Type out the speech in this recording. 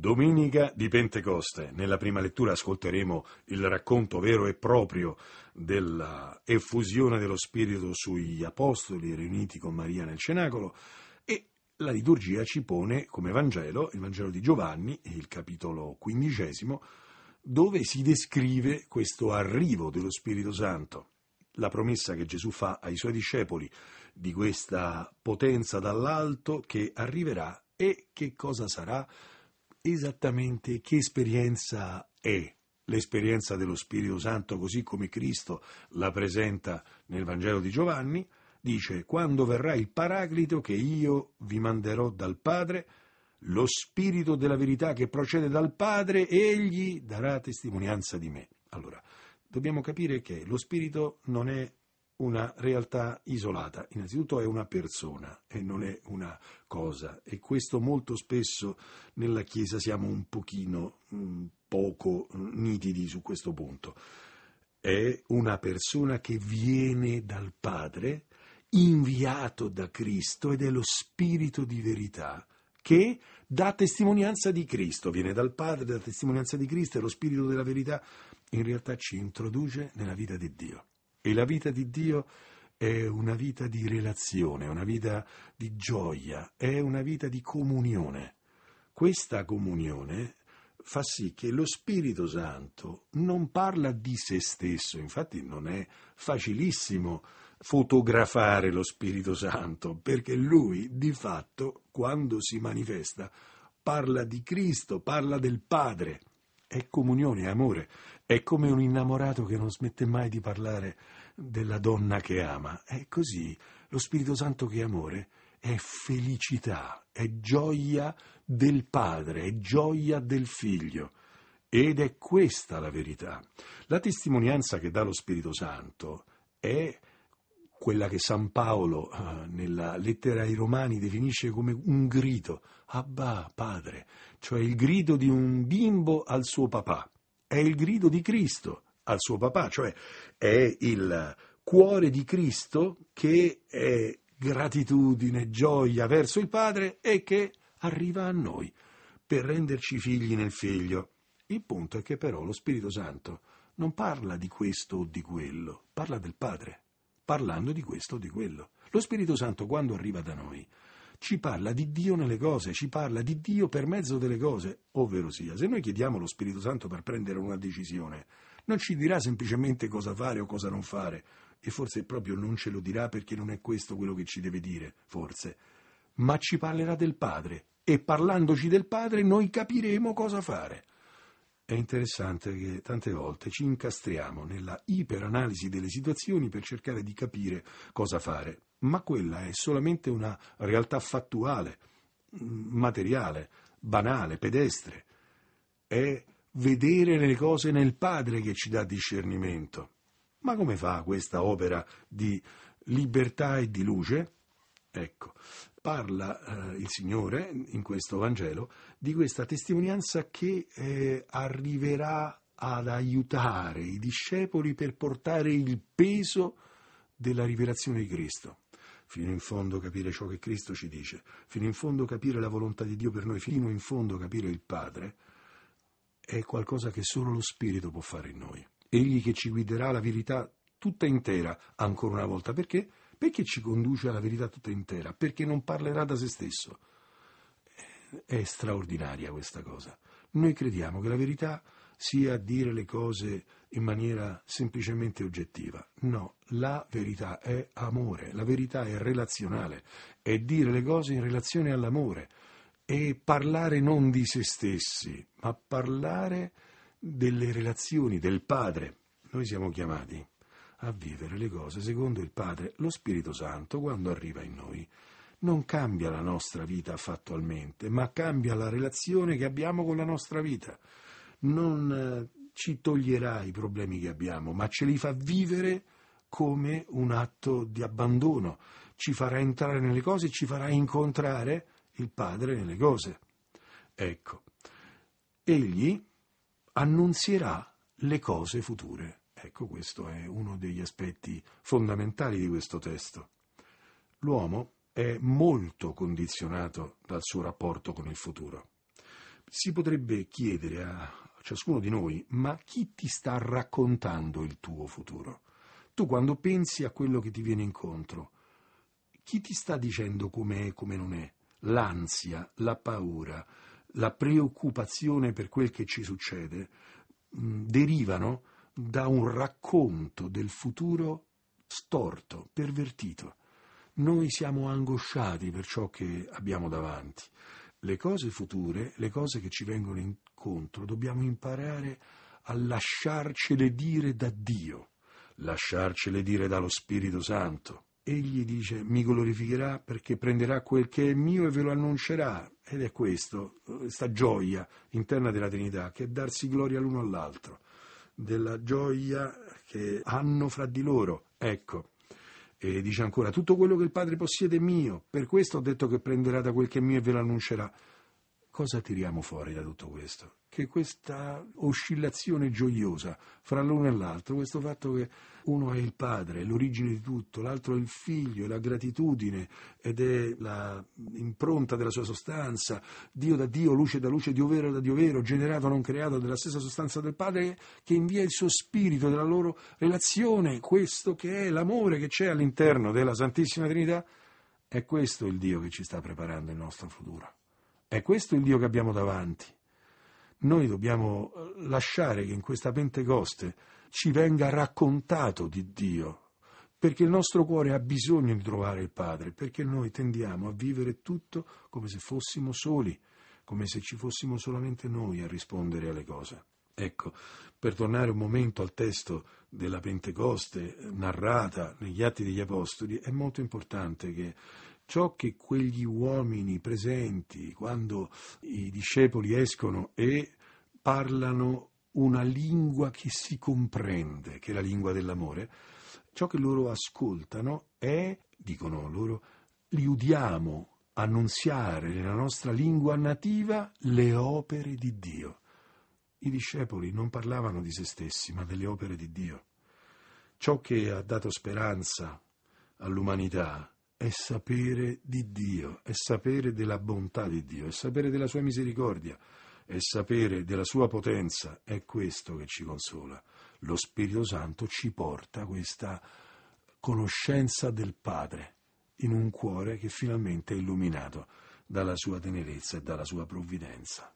Domenica di Pentecoste, nella prima lettura ascolteremo il racconto vero e proprio della effusione dello Spirito sugli Apostoli riuniti con Maria nel Cenacolo e la liturgia ci pone come Vangelo il Vangelo di Giovanni, il capitolo quindicesimo, dove si descrive questo arrivo dello Spirito Santo, la promessa che Gesù fa ai suoi discepoli di questa potenza dall'alto che arriverà e che cosa sarà? esattamente che esperienza è l'esperienza dello Spirito Santo così come Cristo la presenta nel Vangelo di Giovanni, dice quando verrà il Paraclito che io vi manderò dal Padre, lo Spirito della verità che procede dal Padre, egli darà testimonianza di me. Allora, dobbiamo capire che lo Spirito non è una realtà isolata. Innanzitutto è una persona e non è una cosa e questo molto spesso nella Chiesa siamo un pochino mh, mm, poco nitidi su questo punto. È una persona che viene dal Padre, inviato da Cristo ed è lo Spirito di verità che dà testimonianza di Cristo, viene dal Padre, dà testimonianza di Cristo, è lo Spirito della verità, in realtà ci introduce nella vita di Dio. E la vita di Dio è una vita di relazione, una vita di gioia, è una vita di comunione. Questa comunione fa sì che lo Spirito Santo non parla di se stesso, infatti non è facilissimo fotografare lo Spirito Santo, perché lui di fatto, quando si manifesta, parla di Cristo, parla del Padre è comunione, è amore, è come un innamorato che non smette mai di parlare della donna che ama. È così, lo Spirito Santo che è amore è felicità, è gioia del padre, è gioia del figlio. Ed è questa la verità. La testimonianza che dà lo Spirito Santo è quella che San Paolo eh, nella lettera ai Romani definisce come un grido, Abba, Padre, cioè il grido di un bimbo al suo papà, è il grido di Cristo al suo papà, cioè è il cuore di Cristo che è gratitudine, gioia verso il Padre e che arriva a noi per renderci figli nel figlio. Il punto è che però lo Spirito Santo non parla di questo o di quello, parla del Padre parlando di questo o di quello. Lo Spirito Santo quando arriva da noi ci parla di Dio nelle cose, ci parla di Dio per mezzo delle cose, ovvero sia, se noi chiediamo lo Spirito Santo per prendere una decisione, non ci dirà semplicemente cosa fare o cosa non fare, e forse proprio non ce lo dirà perché non è questo quello che ci deve dire, forse, ma ci parlerà del Padre, e parlandoci del Padre noi capiremo cosa fare. È interessante che tante volte ci incastriamo nella iperanalisi delle situazioni per cercare di capire cosa fare, ma quella è solamente una realtà fattuale, materiale, banale, pedestre. È vedere le cose nel Padre che ci dà discernimento. Ma come fa questa opera di libertà e di luce? Ecco, parla eh, il Signore in questo Vangelo di questa testimonianza che eh, arriverà ad aiutare i discepoli per portare il peso della rivelazione di Cristo. Fino in fondo capire ciò che Cristo ci dice, fino in fondo capire la volontà di Dio per noi, fino in fondo capire il Padre, è qualcosa che solo lo Spirito può fare in noi. Egli che ci guiderà la verità tutta intera, ancora una volta, perché? Perché ci conduce alla verità tutta intera? Perché non parlerà da se stesso. È straordinaria questa cosa. Noi crediamo che la verità sia dire le cose in maniera semplicemente oggettiva. No, la verità è amore, la verità è relazionale, è dire le cose in relazione all'amore e parlare non di se stessi, ma parlare delle relazioni del Padre. Noi siamo chiamati a vivere le cose secondo il Padre, lo Spirito Santo, quando arriva in noi. Non cambia la nostra vita fattualmente, ma cambia la relazione che abbiamo con la nostra vita. Non eh, ci toglierà i problemi che abbiamo, ma ce li fa vivere come un atto di abbandono. Ci farà entrare nelle cose, ci farà incontrare il Padre nelle cose. Ecco, egli annunzierà le cose future. Ecco, questo è uno degli aspetti fondamentali di questo testo. L'uomo è molto condizionato dal suo rapporto con il futuro. Si potrebbe chiedere a ciascuno di noi, ma chi ti sta raccontando il tuo futuro? Tu quando pensi a quello che ti viene incontro, chi ti sta dicendo com'è e come non è? L'ansia, la paura, la preoccupazione per quel che ci succede mh, mm, derivano da un racconto del futuro storto, pervertito. Noi siamo angosciati per ciò che abbiamo davanti. Le cose future, le cose che ci vengono incontro, dobbiamo imparare a lasciarcele dire da Dio, lasciarcele dire dallo Spirito Santo. Egli dice mi glorificherà perché prenderà quel che è mio e ve lo annuncerà. Ed è questo, questa eh, gioia interna della Trinità, che è darsi gloria l'uno all'altro della gioia che hanno fra di loro. Ecco. E dice ancora, tutto quello che il Padre possiede è mio, per questo ho detto che prenderà da quel che è mio e ve lo annuncerà cosa tiriamo fuori da tutto questo? Che questa oscillazione gioiosa fra l'uno e l'altro, questo fatto che uno è il padre, è l'origine di tutto, l'altro è il figlio, è la gratitudine ed è l'impronta della sua sostanza, Dio da Dio, luce da luce, Dio vero da Dio vero, generato non creato della stessa sostanza del padre che invia il suo spirito della loro relazione, questo che è l'amore che c'è all'interno della Santissima Trinità, è questo il Dio che ci sta preparando il nostro futuro. È questo il Dio che abbiamo davanti. Noi dobbiamo eh, lasciare che in questa Pentecoste ci venga raccontato di Dio, perché il nostro cuore ha bisogno di trovare il Padre, perché noi tendiamo a vivere tutto come se fossimo soli, come se ci fossimo solamente noi a rispondere alle cose. Ecco, per tornare un momento al testo della Pentecoste eh, narrata negli Atti degli Apostoli, è molto importante che ciò che quegli uomini presenti, quando i discepoli escono e parlano una lingua che si comprende, che è la lingua dell'amore, ciò che loro ascoltano è, dicono loro, li udiamo annunziare nella nostra lingua nativa le opere di Dio. I discepoli non parlavano di se stessi, ma delle opere di Dio. Ciò che ha dato speranza all'umanità è sapere di Dio, è sapere della bontà di Dio, è sapere della sua misericordia, è sapere della sua potenza, è questo che ci consola. Lo Spirito Santo ci porta questa conoscenza del Padre in un cuore che finalmente è illuminato dalla sua tenerezza e dalla sua provvidenza.